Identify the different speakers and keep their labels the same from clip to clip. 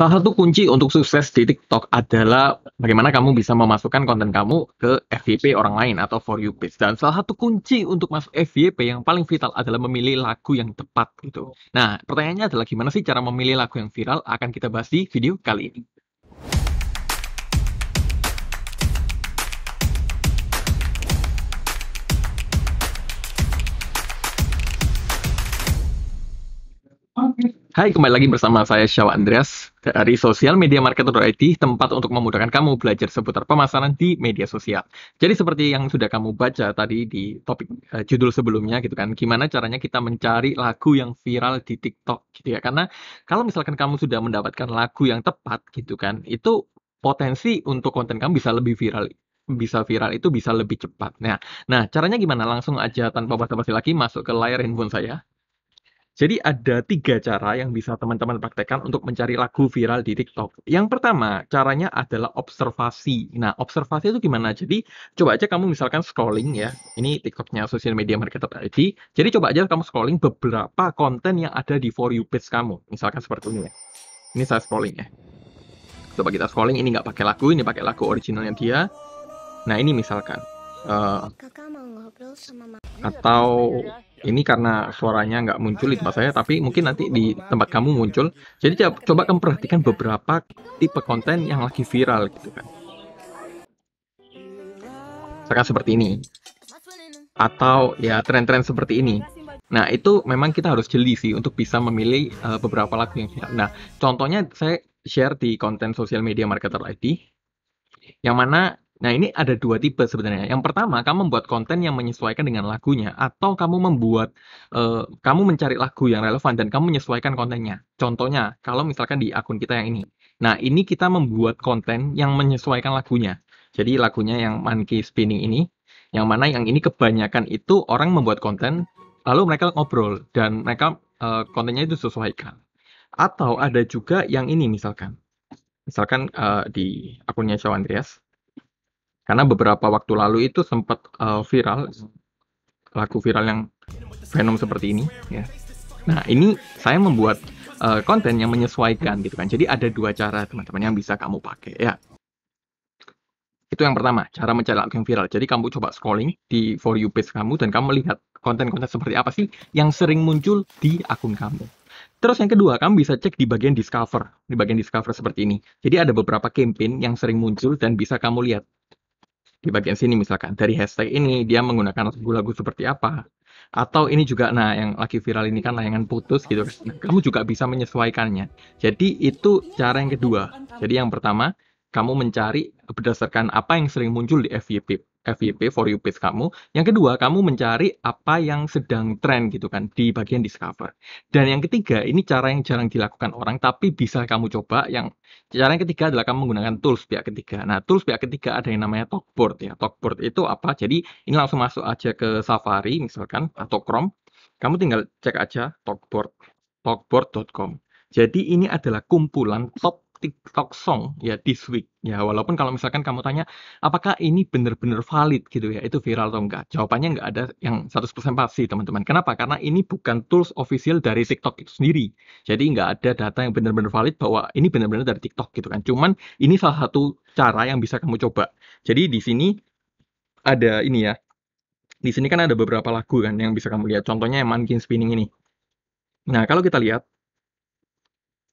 Speaker 1: Salah satu kunci untuk sukses di TikTok adalah bagaimana kamu bisa memasukkan konten kamu ke FYP orang lain atau For You page. Dan salah satu kunci untuk masuk FYP yang paling vital adalah memilih lagu yang tepat gitu. Nah, pertanyaannya adalah gimana sih cara memilih lagu yang viral? Akan kita bahas di video kali ini. Hai, kembali lagi bersama saya Syawal Andreas dari Social Media Marketer.it, tempat untuk memudahkan kamu belajar seputar pemasaran di media sosial. Jadi seperti yang sudah kamu baca tadi di topik uh, judul sebelumnya gitu kan, gimana caranya kita mencari lagu yang viral di TikTok gitu ya. Karena kalau misalkan kamu sudah mendapatkan lagu yang tepat gitu kan, itu potensi untuk konten kamu bisa lebih viral bisa viral itu bisa lebih cepat. Nah, nah caranya gimana? Langsung aja tanpa basa-basi lagi masuk ke layar handphone saya jadi ada tiga cara yang bisa teman-teman praktekkan untuk mencari lagu viral di TikTok. Yang pertama, caranya adalah observasi. Nah, observasi itu gimana? Jadi, coba aja kamu misalkan scrolling ya. Ini TikToknya Social Media Marketer ID. Jadi, coba aja kamu scrolling beberapa konten yang ada di For You page kamu. Misalkan seperti ini ya. Ini saya scrolling ya. Coba kita scrolling, ini nggak pakai lagu, ini pakai lagu originalnya dia. Nah, ini misalkan. Uh, atau ini karena suaranya nggak muncul di tempat saya, tapi mungkin nanti di tempat kamu muncul. Jadi coba kamu perhatikan beberapa tipe konten yang lagi viral gitu kan. Misalkan seperti ini. Atau ya tren-tren seperti ini. Nah, itu memang kita harus jeli sih untuk bisa memilih uh, beberapa lagu yang viral. Nah, contohnya saya share di konten sosial media Marketer ID yang mana Nah, ini ada dua tipe sebenarnya. Yang pertama, kamu membuat konten yang menyesuaikan dengan lagunya, atau kamu membuat, uh, kamu mencari lagu yang relevan dan kamu menyesuaikan kontennya. Contohnya, kalau misalkan di akun kita yang ini. Nah, ini kita membuat konten yang menyesuaikan lagunya. Jadi, lagunya yang monkey spinning ini, yang mana yang ini kebanyakan itu orang membuat konten, lalu mereka ngobrol, dan mereka uh, kontennya itu sesuaikan. Atau ada juga yang ini misalkan. Misalkan uh, di akunnya Shaw Andreas, karena beberapa waktu lalu itu sempat uh, viral lagu viral yang Venom seperti ini ya. Nah, ini saya membuat uh, konten yang menyesuaikan gitu kan. Jadi ada dua cara teman-teman yang bisa kamu pakai ya. Itu yang pertama, cara mencari lagu yang viral. Jadi kamu coba scrolling di For You page kamu dan kamu lihat konten-konten seperti apa sih yang sering muncul di akun kamu. Terus yang kedua, kamu bisa cek di bagian discover, di bagian discover seperti ini. Jadi ada beberapa campaign yang sering muncul dan bisa kamu lihat di bagian sini misalkan dari hashtag ini dia menggunakan lagu-lagu seperti apa atau ini juga nah yang lagi viral ini kan layangan putus gitu kan. nah, kamu juga bisa menyesuaikannya jadi itu cara yang kedua jadi yang pertama kamu mencari berdasarkan apa yang sering muncul di FYP FYP for you page kamu. Yang kedua, kamu mencari apa yang sedang tren gitu kan di bagian discover. Dan yang ketiga, ini cara yang jarang dilakukan orang tapi bisa kamu coba. Yang cara yang ketiga adalah kamu menggunakan tools pihak ketiga. Nah, tools pihak ketiga ada yang namanya talkboard ya. Talkboard itu apa? Jadi ini langsung masuk aja ke Safari misalkan atau Chrome. Kamu tinggal cek aja talkboard talkboard.com. Jadi ini adalah kumpulan top TikTok song ya this week ya walaupun kalau misalkan kamu tanya apakah ini benar-benar valid gitu ya itu viral atau enggak jawabannya enggak ada yang 100% pasti teman-teman kenapa karena ini bukan tools official dari TikTok itu sendiri jadi enggak ada data yang benar-benar valid bahwa ini benar-benar dari TikTok gitu kan cuman ini salah satu cara yang bisa kamu coba jadi di sini ada ini ya di sini kan ada beberapa lagu kan yang bisa kamu lihat contohnya yang Mannequin Spinning ini nah kalau kita lihat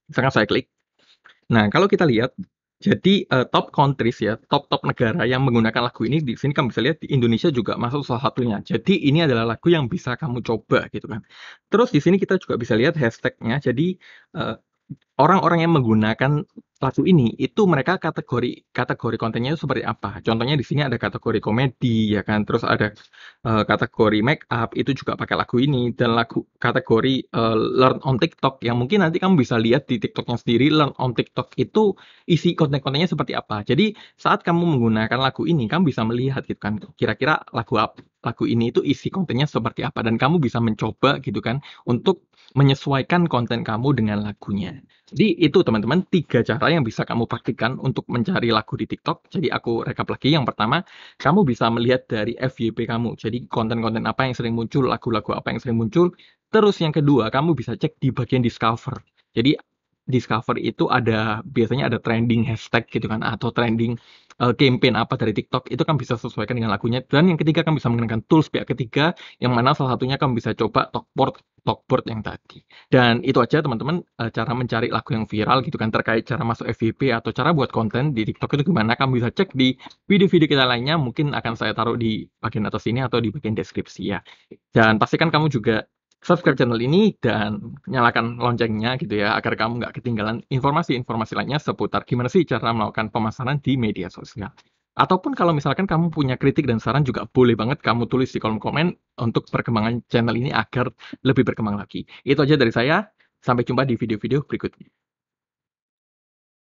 Speaker 1: misalkan saya klik Nah, kalau kita lihat jadi uh, top countries ya, top-top negara yang menggunakan lagu ini di sini kamu bisa lihat di Indonesia juga masuk salah satunya. Jadi ini adalah lagu yang bisa kamu coba gitu kan. Terus di sini kita juga bisa lihat hashtagnya. Jadi eh, orang-orang yang menggunakan lagu ini itu mereka kategori kategori kontennya itu seperti apa. Contohnya di sini ada kategori komedi ya kan, terus ada uh, kategori make up itu juga pakai lagu ini dan lagu kategori uh, learn on TikTok yang mungkin nanti kamu bisa lihat di TikToknya sendiri learn on TikTok itu isi konten-kontennya seperti apa. Jadi saat kamu menggunakan lagu ini kamu bisa melihat gitu kan kira-kira lagu apa lagu ini itu isi kontennya seperti apa dan kamu bisa mencoba gitu kan untuk menyesuaikan konten kamu dengan lagunya. Jadi itu teman-teman tiga cara yang bisa kamu praktikkan untuk mencari lagu di TikTok. Jadi aku rekap lagi yang pertama, kamu bisa melihat dari FYP kamu. Jadi konten-konten apa yang sering muncul, lagu-lagu apa yang sering muncul. Terus yang kedua, kamu bisa cek di bagian discover. Jadi discover itu ada biasanya ada trending hashtag gitu kan atau trending uh, campaign apa dari TikTok itu kan bisa sesuaikan dengan lagunya dan yang ketiga kan bisa menggunakan tools pihak ketiga yang mana salah satunya kan bisa coba talkboard talkboard yang tadi dan itu aja teman-teman uh, cara mencari lagu yang viral gitu kan terkait cara masuk FYP atau cara buat konten di TikTok itu gimana kamu bisa cek di video-video kita lainnya mungkin akan saya taruh di bagian atas ini atau di bagian deskripsi ya dan pastikan kamu juga subscribe channel ini dan nyalakan loncengnya gitu ya agar kamu nggak ketinggalan informasi-informasi lainnya seputar gimana sih cara melakukan pemasaran di media sosial. Ataupun kalau misalkan kamu punya kritik dan saran juga boleh banget kamu tulis di kolom komen untuk perkembangan channel ini agar lebih berkembang lagi. Itu aja dari saya, sampai jumpa di video-video berikutnya.